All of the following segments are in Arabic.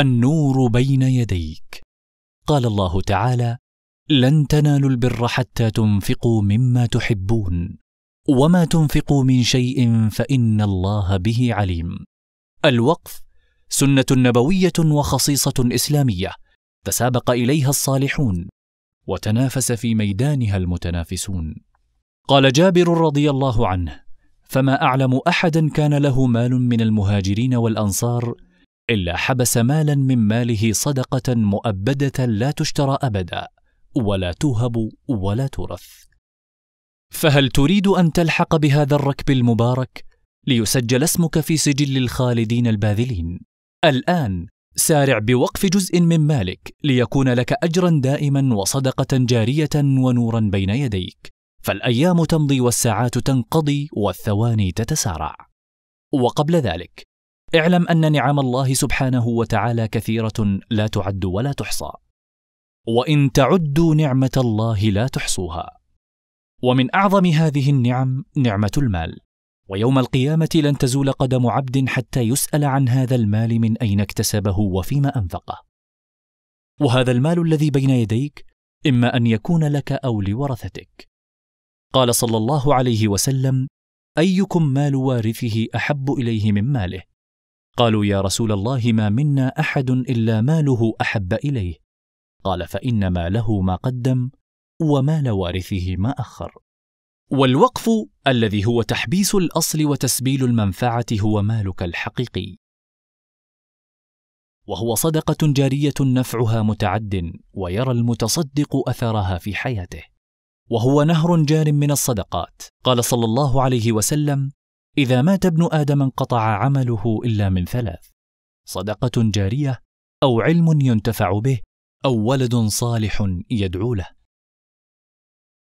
النور بين يديك قال الله تعالى لن تنالوا البر حتى تنفقوا مما تحبون وما تنفقوا من شيء فان الله به عليم الوقف سنه نبويه وخصيصه اسلاميه تسابق اليها الصالحون وتنافس في ميدانها المتنافسون قال جابر رضي الله عنه فما اعلم احدا كان له مال من المهاجرين والانصار إلا حبس مالا من ماله صدقة مؤبدة لا تشترى أبدا ولا توهب ولا تورث فهل تريد أن تلحق بهذا الركب المبارك ليسجل اسمك في سجل الخالدين الباذلين الآن سارع بوقف جزء من مالك ليكون لك أجرا دائما وصدقة جارية ونورا بين يديك فالأيام تمضي والساعات تنقضي والثواني تتسارع وقبل ذلك اعلم ان نعم الله سبحانه وتعالى كثيره لا تعد ولا تحصى وان تعدوا نعمه الله لا تحصوها ومن اعظم هذه النعم نعمه المال ويوم القيامه لن تزول قدم عبد حتى يسال عن هذا المال من اين اكتسبه وفيما انفقه وهذا المال الذي بين يديك اما ان يكون لك او لورثتك قال صلى الله عليه وسلم ايكم مال وارثه احب اليه من ماله قالوا يا رسول الله ما منا احد الا ماله احب اليه قال فانما له ما قدم ومال وارثه ما اخر والوقف الذي هو تحبيس الاصل وتسبيل المنفعه هو مالك الحقيقي وهو صدقه جاريه نفعها متعد ويرى المتصدق اثرها في حياته وهو نهر جار من الصدقات قال صلى الله عليه وسلم إذا مات ابن آدم انقطع عمله إلا من ثلاث: صدقة جارية، أو علم ينتفع به، أو ولد صالح يدعو له.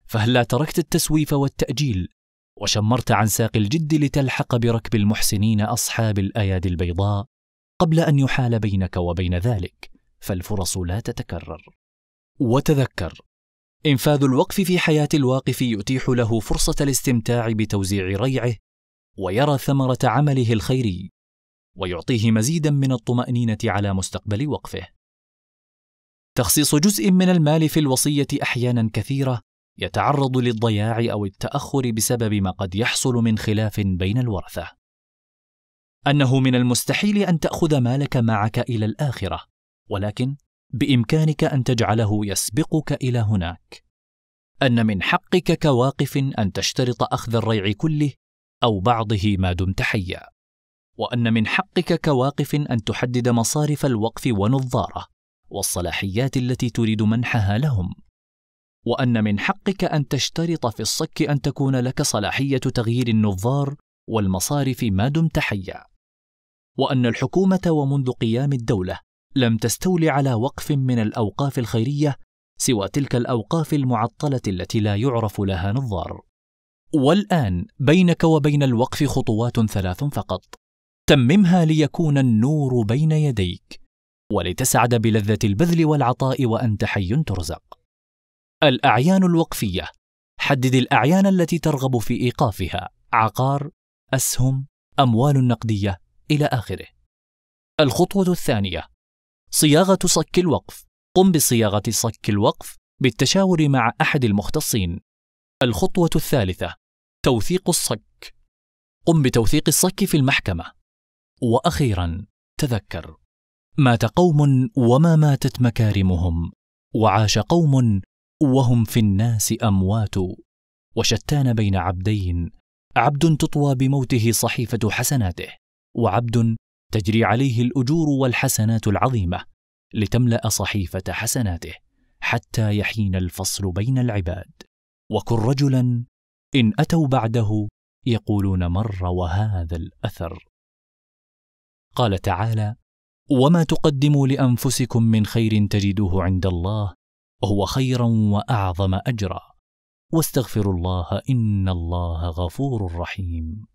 فهلا تركت التسويف والتأجيل، وشمرت عن ساق الجد لتلحق بركب المحسنين أصحاب الأيادي البيضاء، قبل أن يحال بينك وبين ذلك، فالفرص لا تتكرر. وتذكر انفاذ الوقف في حياه الواقف يتيح له فرصه الاستمتاع بتوزيع ريعه ويرى ثمرة عمله الخيري ويعطيه مزيدا من الطمأنينة على مستقبل وقفه. تخصيص جزء من المال في الوصية أحيانا كثيرة يتعرض للضياع أو التأخر بسبب ما قد يحصل من خلاف بين الورثة. أنه من المستحيل أن تأخذ مالك معك إلى الآخرة، ولكن بإمكانك أن تجعله يسبقك إلى هناك. أن من حقك كواقف أن تشترط أخذ الريع كله أو بعضه ما دمت حيا وأن من حقك كواقف أن تحدد مصارف الوقف ونظاره والصلاحيات التي تريد منحها لهم وأن من حقك أن تشترط في الصك أن تكون لك صلاحية تغيير النظار والمصارف ما دمت حيا وأن الحكومة ومنذ قيام الدولة لم تستول على وقف من الأوقاف الخيرية سوى تلك الأوقاف المعطلة التي لا يعرف لها نظار والآن بينك وبين الوقف خطوات ثلاث فقط تممها ليكون النور بين يديك ولتسعد بلذة البذل والعطاء وأنت حي ترزق الأعيان الوقفية حدد الأعيان التي ترغب في إيقافها عقار، أسهم، أموال نقدية إلى آخره الخطوة الثانية صياغة صك الوقف قم بصياغة صك الوقف بالتشاور مع أحد المختصين الخطوة الثالثة توثيق الصك قم بتوثيق الصك في المحكمة وأخيرا تذكر مات قوم وما ماتت مكارمهم وعاش قوم وهم في الناس أموات وشتان بين عبدين عبد تطوى بموته صحيفة حسناته وعبد تجري عليه الأجور والحسنات العظيمة لتملأ صحيفة حسناته حتى يحين الفصل بين العباد وكن رجلا إن أتوا بعده يقولون مر وهذا الأثر قال تعالى وما تقدموا لأنفسكم من خير تجدوه عند الله هو خيرا وأعظم أجرا واستغفروا الله إن الله غفور رحيم